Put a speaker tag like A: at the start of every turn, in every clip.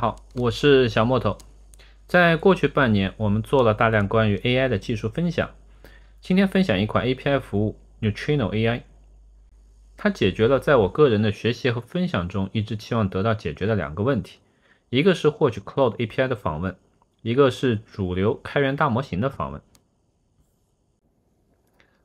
A: 好，我是小木头。在过去半年，我们做了大量关于 AI 的技术分享。今天分享一款 API 服务 Neutrino AI，它解决了在我个人的学习和分享中一直期望得到解决的两个问题：一个是获取 Cloud API 的访问，一个是主流开源大模型的访问。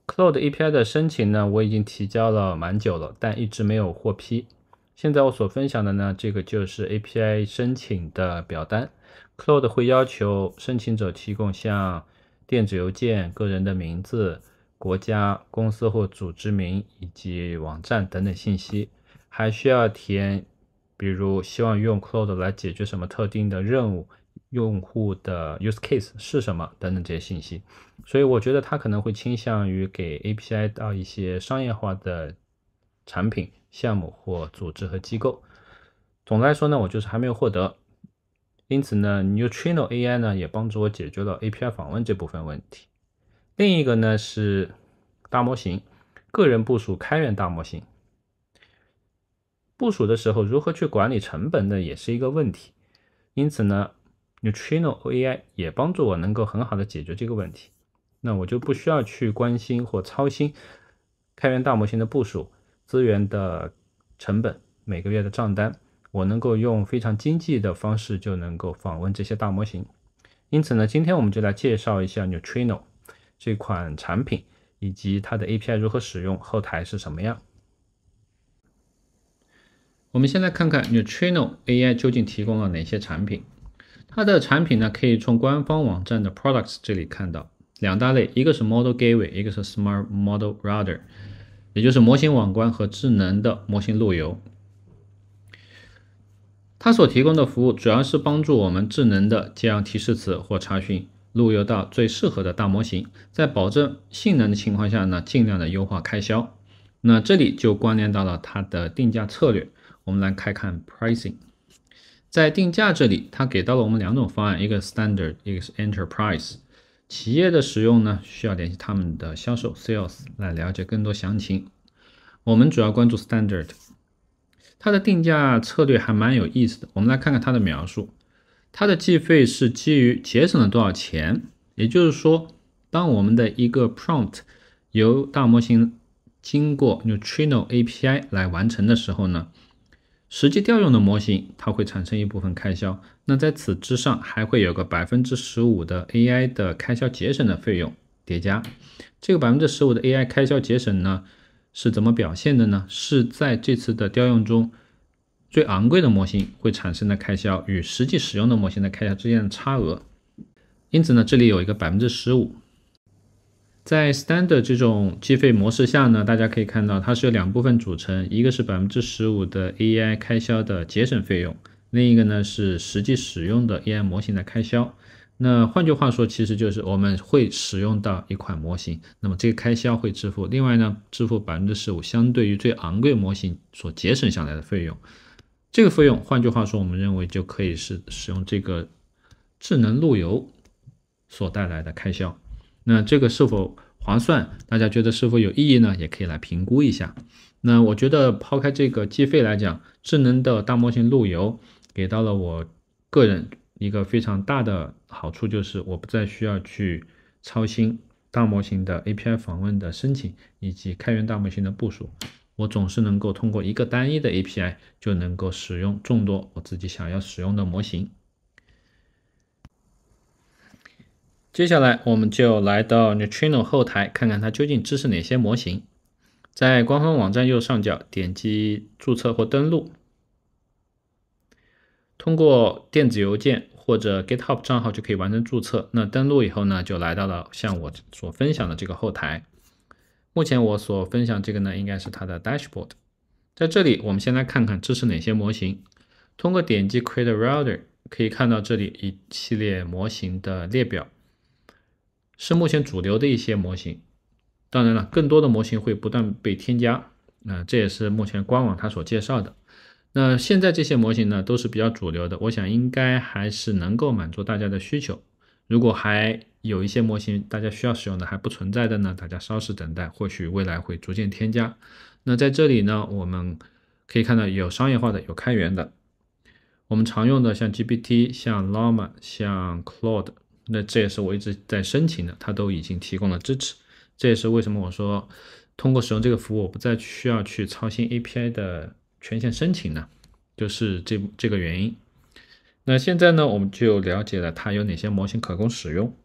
A: Cloud API 的申请呢，我已经提交了蛮久了，但一直没有获批。现在我所分享的呢，这个就是 API 申请的表单。Cloud 会要求申请者提供像电子邮件、个人的名字、国家、公司或组织名以及网站等等信息，还需要填，比如希望用 Cloud 来解决什么特定的任务，用户的 use case 是什么等等这些信息。所以我觉得它可能会倾向于给 API 到一些商业化的产品。项目或组织和机构。总的来说呢，我就是还没有获得。因此呢，Neutrino AI 呢也帮助我解决了 API 访问这部分问题。另一个呢是大模型个人部署开源大模型部署的时候，如何去管理成本呢，也是一个问题。因此呢，Neutrino AI 也帮助我能够很好的解决这个问题。那我就不需要去关心或操心开源大模型的部署。资源的成本，每个月的账单，我能够用非常经济的方式就能够访问这些大模型。因此呢，今天我们就来介绍一下 Neutrino 这款产品以及它的 API 如何使用，后台是什么样。我们先来看看 Neutrino AI 究竟提供了哪些产品。它的产品呢，可以从官方网站的 Products 这里看到两大类，一个是 Model Gateway，一个是 Smart Model Router。也就是模型网关和智能的模型路由，它所提供的服务主要是帮助我们智能的将提示词或查询路由到最适合的大模型，在保证性能的情况下呢，尽量的优化开销。那这里就关联到了它的定价策略，我们来看看 pricing。在定价这里，它给到了我们两种方案，一个 standard，一个是 enterprise。企业的使用呢，需要联系他们的销售 sales 来了解更多详情。我们主要关注 standard，它的定价策略还蛮有意思的。我们来看看它的描述，它的计费是基于节省了多少钱，也就是说，当我们的一个 prompt 由大模型经过 Neutrino API 来完成的时候呢，实际调用的模型它会产生一部分开销。那在此之上，还会有个百分之十五的 AI 的开销节省的费用叠加。这个百分之十五的 AI 开销节省呢，是怎么表现的呢？是在这次的调用中，最昂贵的模型会产生的开销与实际使用的模型的开销之间的差额。因此呢，这里有一个百分之十五。在 Standard 这种计费模式下呢，大家可以看到，它是由两部分组成，一个是百分之十五的 AI 开销的节省费用。另一个呢是实际使用的 AI 模型的开销，那换句话说，其实就是我们会使用到一款模型，那么这个开销会支付。另外呢，支付百分之十五，相对于最昂贵模型所节省下来的费用，这个费用，换句话说，我们认为就可以是使用这个智能路由所带来的开销。那这个是否划算？大家觉得是否有意义呢？也可以来评估一下。那我觉得抛开这个计费来讲，智能的大模型路由。给到了我个人一个非常大的好处，就是我不再需要去操心大模型的 API 访问的申请以及开源大模型的部署，我总是能够通过一个单一的 API 就能够使用众多我自己想要使用的模型。接下来，我们就来到 Neutrino 后台，看看它究竟支持哪些模型。在官方网站右上角点击注册或登录。通过电子邮件或者 GitHub 账号就可以完成注册。那登录以后呢，就来到了像我所分享的这个后台。目前我所分享这个呢，应该是它的 Dashboard。在这里，我们先来看看支持哪些模型。通过点击 Create Router，可以看到这里一系列模型的列表，是目前主流的一些模型。当然了，更多的模型会不断被添加。那这也是目前官网它所介绍的。那现在这些模型呢，都是比较主流的，我想应该还是能够满足大家的需求。如果还有一些模型大家需要使用的还不存在的呢，大家稍事等待，或许未来会逐渐添加。那在这里呢，我们可以看到有商业化的，有开源的。我们常用的像 GPT、像 Llama、像 Claude，那这也是我一直在申请的，它都已经提供了支持。这也是为什么我说通过使用这个服务，我不再需要去操心 API 的。权限申请呢，就是这这个原因。那现在呢，我们就了解了它有哪些模型可供使用。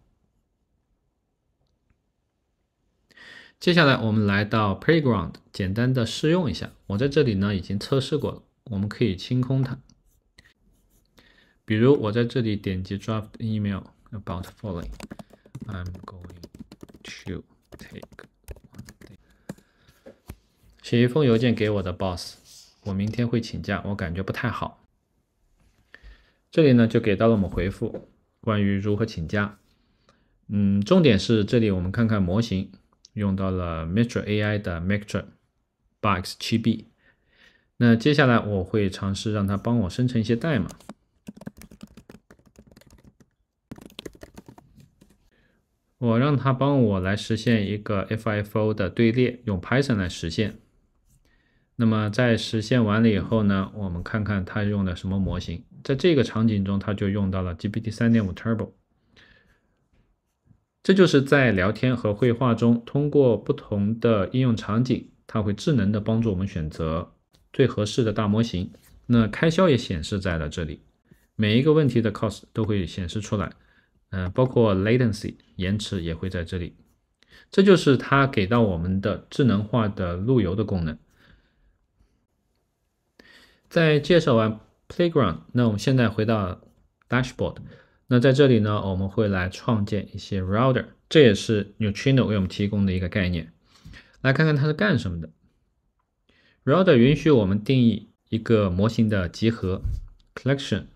A: 接下来我们来到 Playground，简单的试用一下。我在这里呢已经测试过了，我们可以清空它。比如我在这里点击 Draft Email about falling，I'm going to take one 写一封邮件给我的 boss。我明天会请假，我感觉不太好。这里呢就给到了我们回复，关于如何请假。嗯，重点是这里，我们看看模型用到了 m e t r o AI 的 m e t r o b o x 7 b 那接下来我会尝试让他帮我生成一些代码。我让他帮我来实现一个 FIFO 的队列，用 Python 来实现。那么在实现完了以后呢，我们看看它用的什么模型。在这个场景中，它就用到了 GPT 3.5 Turbo。这就是在聊天和绘画中，通过不同的应用场景，它会智能的帮助我们选择最合适的大模型。那开销也显示在了这里，每一个问题的 cost 都会显示出来，呃，包括 latency 延迟也会在这里。这就是它给到我们的智能化的路由的功能。在介绍完 Playground，那我们现在回到 Dashboard。那在这里呢，我们会来创建一些 Router，这也是 Nutrino e 为我们提供的一个概念。来看看它是干什么的。Router 允许我们定义一个模型的集合 Collection，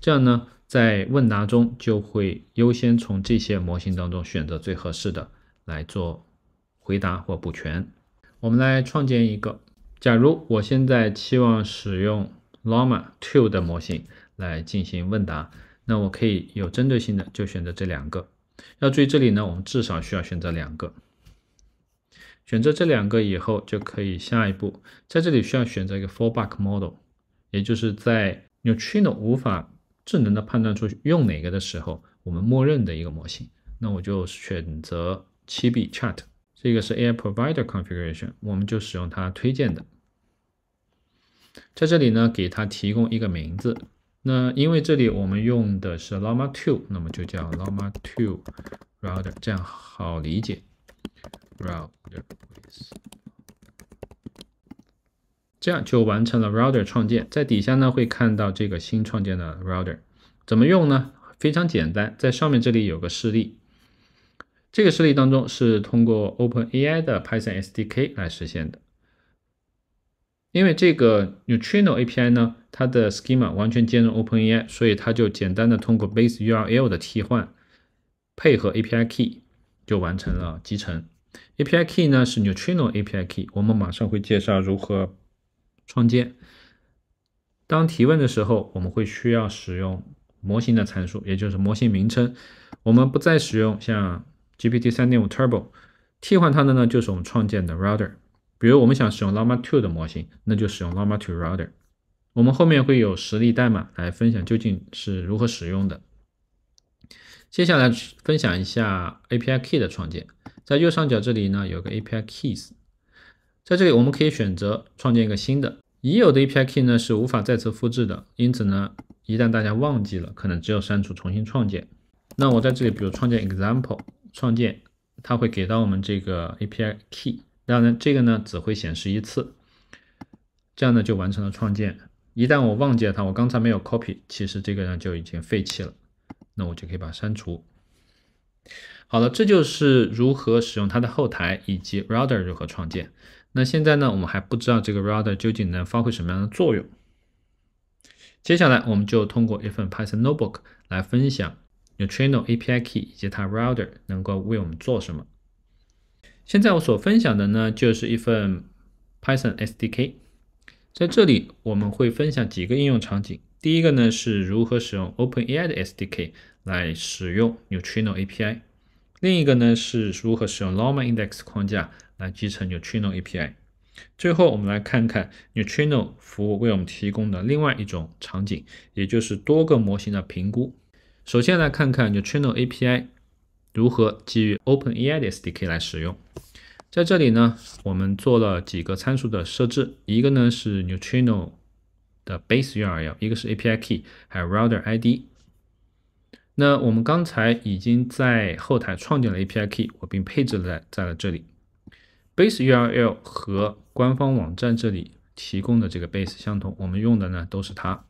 A: 这样呢，在问答中就会优先从这些模型当中选择最合适的来做回答或补全。我们来创建一个。假如我现在期望使用 Llama 2的模型来进行问答，那我可以有针对性的就选择这两个。要注意这里呢，我们至少需要选择两个。选择这两个以后，就可以下一步，在这里需要选择一个 fallback model，也就是在 Nutrino e 无法智能的判断出用哪个的时候，我们默认的一个模型。那我就选择 7B Chat，这个是 AI Provider Configuration，我们就使用它推荐的。在这里呢，给它提供一个名字。那因为这里我们用的是 Llama 2，那么就叫 Llama 2 Router，这样好理解。Router 这样就完成了 Router 创建。在底下呢，会看到这个新创建的 Router 怎么用呢？非常简单，在上面这里有个示例，这个示例当中是通过 OpenAI 的 Python SDK 来实现的。因为这个 Neutrino API 呢，它的 schema 完全兼容 OpenAI，所以它就简单的通过 base URL 的替换，配合 API key 就完成了集成。API key 呢是 Neutrino API key，我们马上会介绍如何创建。当提问的时候，我们会需要使用模型的参数，也就是模型名称。我们不再使用像 GPT 3.5 Turbo，替换它的呢就是我们创建的 Router。比如我们想使用 Llama 2的模型，那就使用 Llama 2 Router。我们后面会有实例代码来分享究竟是如何使用的。接下来分享一下 API Key 的创建，在右上角这里呢有个 API Keys，在这里我们可以选择创建一个新的。已有的 API Key 呢是无法再次复制的，因此呢一旦大家忘记了，可能只有删除重新创建。那我在这里比如创建 Example 创建，它会给到我们这个 API Key。当然，这个呢只会显示一次，这样呢就完成了创建。一旦我忘记了它，我刚才没有 copy，其实这个呢就已经废弃了，那我就可以把它删除。好了，这就是如何使用它的后台以及 router 如何创建。那现在呢，我们还不知道这个 router 究竟能发挥什么样的作用。接下来，我们就通过一份 Python notebook 来分享 Neutrino API key 以及它 router 能够为我们做什么。现在我所分享的呢，就是一份 Python SDK，在这里我们会分享几个应用场景。第一个呢，是如何使用 OpenAI 的 SDK 来使用 Neutrino API；另一个呢，是如何使用 Llama Index 框架来集成 Neutrino API。最后，我们来看看 Neutrino 服务为我们提供的另外一种场景，也就是多个模型的评估。首先，来看看 Neutrino API。如何基于 OpenAI SDK 来使用？在这里呢，我们做了几个参数的设置，一个呢是 Neutrino 的 base URL，一个是 API key，还有 router ID。那我们刚才已经在后台创建了 API key，我并配置了在了这里。base URL 和官方网站这里提供的这个 base 相同，我们用的呢都是它。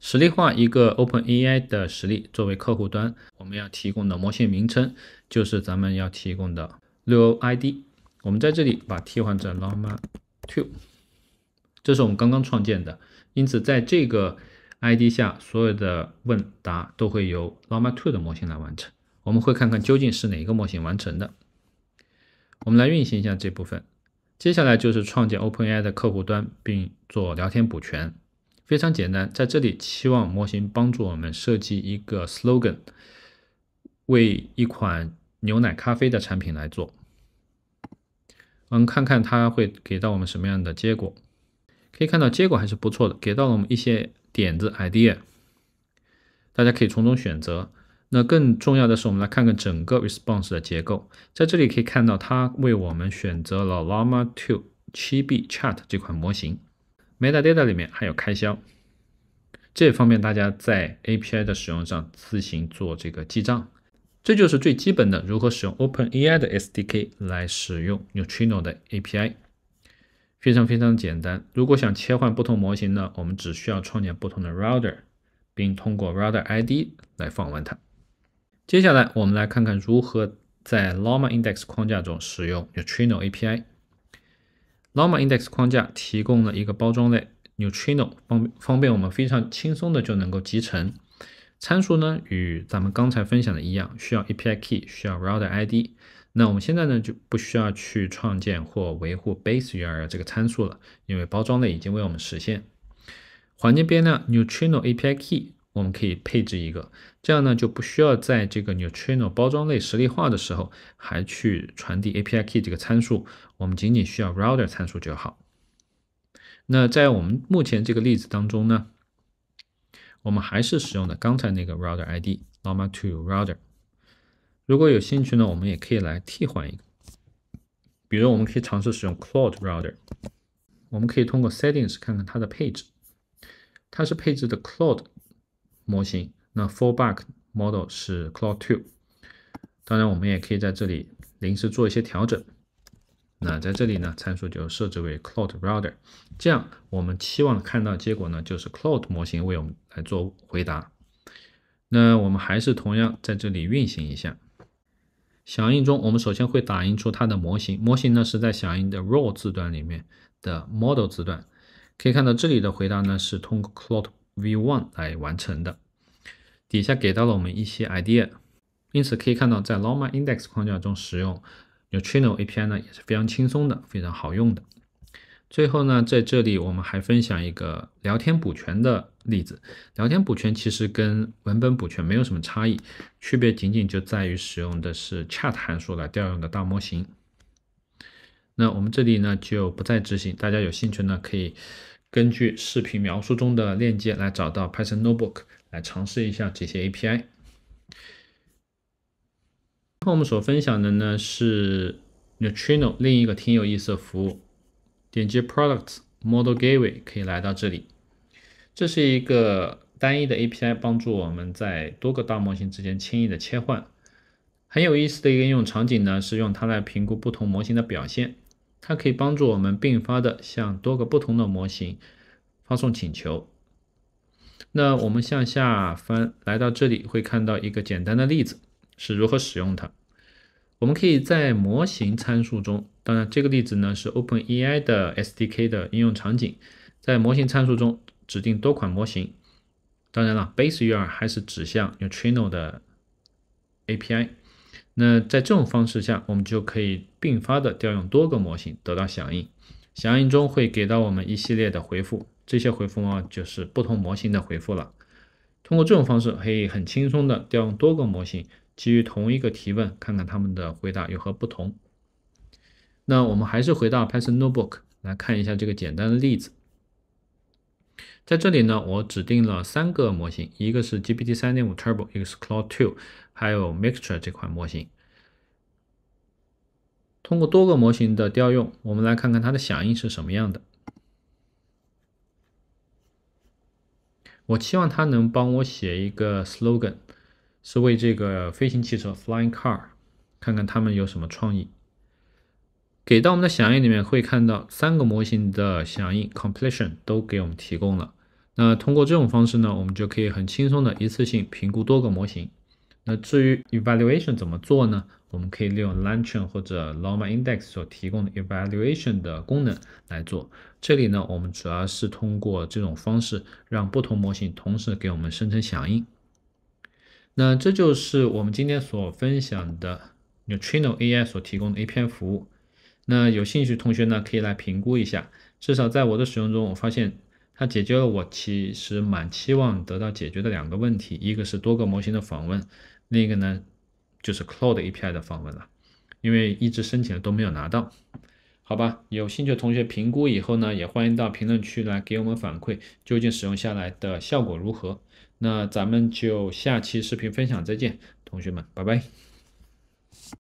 A: 实例化一个 OpenAI 的实例作为客户端，我们要提供的模型名称就是咱们要提供的 l o i d 我们在这里把替换成 llama2，这是我们刚刚创建的，因此在这个 ID 下所有的问答都会由 llama2 的模型来完成。我们会看看究竟是哪个模型完成的。我们来运行一下这部分，接下来就是创建 OpenAI 的客户端并做聊天补全。非常简单，在这里期望模型帮助我们设计一个 slogan，为一款牛奶咖啡的产品来做。我们看看它会给到我们什么样的结果。可以看到结果还是不错的，给到了我们一些点子 idea。大家可以从中选择。那更重要的是，我们来看看整个 response 的结构。在这里可以看到，它为我们选择了 Llama 2 7B Chat 这款模型。Metadata 里面还有开销，这方面大家在 API 的使用上自行做这个记账。这就是最基本的如何使用 OpenAI 的 SDK 来使用 Neutrino 的 API，非常非常简单。如果想切换不同模型呢，我们只需要创建不同的 Router，并通过 Router ID 来访问它。接下来我们来看看如何在 LlamaIndex 框架中使用 Neutrino API。Llama Index 框架提供了一个包装类 Nutrino，e 方方便我们非常轻松的就能够集成。参数呢与咱们刚才分享的一样，需要 API Key，需要 Router ID。那我们现在呢就不需要去创建或维护 base URL 这个参数了，因为包装类已经为我们实现。环境变量 Nutrino e API Key。我们可以配置一个，这样呢就不需要在这个 neutrino 包装类实例化的时候还去传递 API key 这个参数，我们仅仅需要 router 参数就好。那在我们目前这个例子当中呢，我们还是使用的刚才那个 router ID l l a m a o router。如果有兴趣呢，我们也可以来替换一个，比如我们可以尝试使用 cloud router。我们可以通过 settings 看看它的配置，它是配置的 cloud。模型，那 fallback model 是 c l a u Two。当然，我们也可以在这里临时做一些调整。那在这里呢，参数就设置为 c l o u d Router，这样我们期望看到结果呢，就是 c l o u d 模型为我们来做回答。那我们还是同样在这里运行一下。响应中，我们首先会打印出它的模型，模型呢是在响应的 role 字段里面的 model 字段，可以看到这里的回答呢是通过 c l o u d v1 来完成的，底下给到了我们一些 idea，因此可以看到，在 l o m a Index 框架中使用 n e u t r i n o API 呢也是非常轻松的，非常好用的。最后呢，在这里我们还分享一个聊天补全的例子。聊天补全其实跟文本补全没有什么差异，区别仅仅就在于使用的是 chat 函数来调用的大模型。那我们这里呢就不再执行，大家有兴趣呢可以。根据视频描述中的链接来找到 Python Notebook 来尝试一下这些 API。后我们所分享的呢是 Neutrino 另一个挺有意思的服务。点击 Product s Model Gateway 可以来到这里。这是一个单一的 API，帮助我们在多个大模型之间轻易的切换。很有意思的一个应用场景呢是用它来评估不同模型的表现。它可以帮助我们并发的向多个不同的模型发送请求。那我们向下翻来到这里，会看到一个简单的例子是如何使用它。我们可以在模型参数中，当然这个例子呢是 OpenAI 的 SDK 的应用场景，在模型参数中指定多款模型。当然了，base u r 还是指向 Neurino t 的 API。那在这种方式下，我们就可以并发的调用多个模型得到响应，响应中会给到我们一系列的回复，这些回复啊就是不同模型的回复了。通过这种方式，可以很轻松的调用多个模型，基于同一个提问，看看他们的回答有何不同。那我们还是回到 Python Notebook 来看一下这个简单的例子。在这里呢，我指定了三个模型，一个是 GPT 3.5 Turbo, 一个是 Cloud Two，还有 m i x t u r e 这款模型。通过多个模型的调用，我们来看看它的响应是什么样的。我期望它能帮我写一个 slogan，是为这个飞行汽车 Flying Car，看看他们有什么创意。给到我们的响应里面，会看到三个模型的响应 completion 都给我们提供了。那通过这种方式呢，我们就可以很轻松的一次性评估多个模型。那至于 evaluation 怎么做呢？我们可以利用 l a n t c h n 或者 Llama Index 所提供的 evaluation 的功能来做。这里呢，我们主要是通过这种方式，让不同模型同时给我们生成响应。那这就是我们今天所分享的 Neutrino AI 所提供的 API 服务。那有兴趣同学呢，可以来评估一下。至少在我的使用中，我发现它解决了我其实蛮期望得到解决的两个问题，一个是多个模型的访问，另一个呢就是 Cloud API 的访问了，因为一直申请都没有拿到。好吧，有兴趣的同学评估以后呢，也欢迎到评论区来给我们反馈究竟使用下来的效果如何。那咱们就下期视频分享再见，同学们，拜拜。